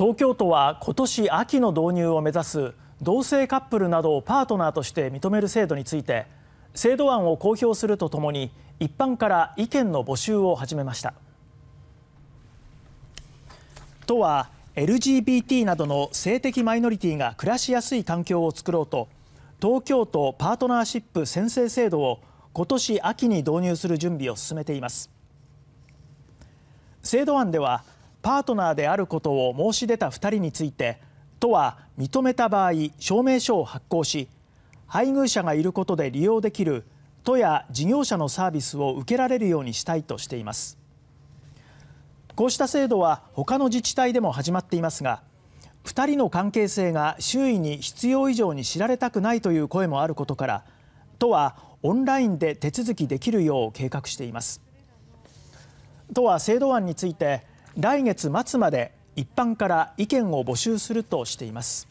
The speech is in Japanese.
東京都は今年秋の導入を目指す同性カップルなどをパートナーとして認める制度について制度案を公表するとともに一般から意見の募集を始めました都は LGBT などの性的マイノリティが暮らしやすい環境を作ろうと東京都パートナーシップ宣誓制度を今年秋に導入する準備を進めています制度案ではパートナーであることを申し出た2人について都は認めた場合証明書を発行し配偶者がいることで利用できる都や事業者のサービスを受けられるようにしたいとしていますこうした制度は他の自治体でも始まっていますが2人の関係性が周囲に必要以上に知られたくないという声もあることから都はオンラインで手続きできるよう計画しています都は制度案について来月末まで一般から意見を募集するとしています。